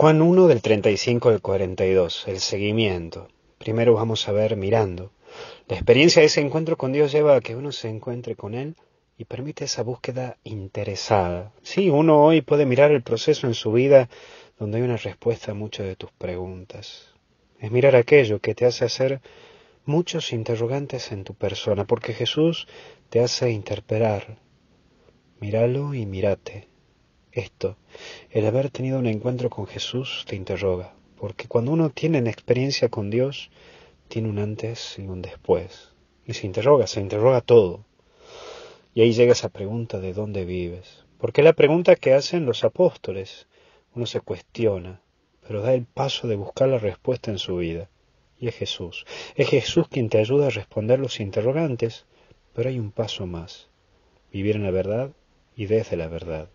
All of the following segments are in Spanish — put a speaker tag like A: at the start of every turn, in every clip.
A: Juan 1 del 35 al 42, el seguimiento. Primero vamos a ver mirando. La experiencia de ese encuentro con Dios lleva a que uno se encuentre con Él y permite esa búsqueda interesada. Sí, uno hoy puede mirar el proceso en su vida donde hay una respuesta a muchas de tus preguntas. Es mirar aquello que te hace hacer muchos interrogantes en tu persona, porque Jesús te hace interpelar. Míralo y mírate esto. El haber tenido un encuentro con Jesús te interroga, porque cuando uno tiene una experiencia con Dios, tiene un antes y un después. Y se interroga, se interroga todo. Y ahí llega esa pregunta de dónde vives. Porque es la pregunta que hacen los apóstoles. Uno se cuestiona, pero da el paso de buscar la respuesta en su vida. Y es Jesús. Es Jesús quien te ayuda a responder los interrogantes, pero hay un paso más. Vivir en la verdad y desde la verdad.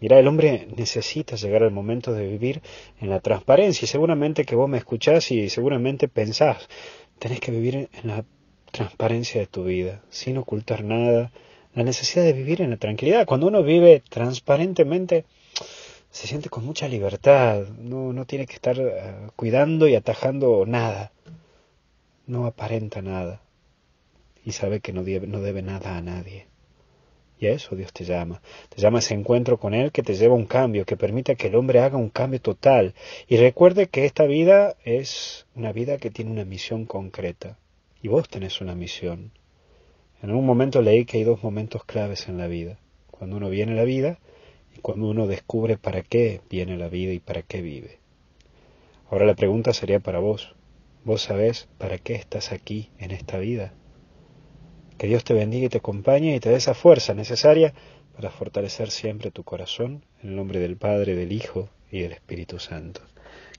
A: Mirá, el hombre necesita llegar al momento de vivir en la transparencia y seguramente que vos me escuchás y seguramente pensás, tenés que vivir en la transparencia de tu vida, sin ocultar nada, la necesidad de vivir en la tranquilidad. Cuando uno vive transparentemente, se siente con mucha libertad, no, no tiene que estar eh, cuidando y atajando nada, no aparenta nada y sabe que no no debe nada a nadie. Y a eso Dios te llama. Te llama ese encuentro con Él que te lleva a un cambio, que permite que el hombre haga un cambio total. Y recuerde que esta vida es una vida que tiene una misión concreta. Y vos tenés una misión. En un momento leí que hay dos momentos claves en la vida. Cuando uno viene a la vida y cuando uno descubre para qué viene la vida y para qué vive. Ahora la pregunta sería para vos. ¿Vos sabés para qué estás aquí en esta vida? Que Dios te bendiga y te acompañe y te dé esa fuerza necesaria para fortalecer siempre tu corazón en el nombre del Padre, del Hijo y del Espíritu Santo.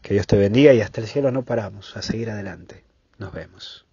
A: Que Dios te bendiga y hasta el cielo no paramos, a seguir adelante. Nos vemos.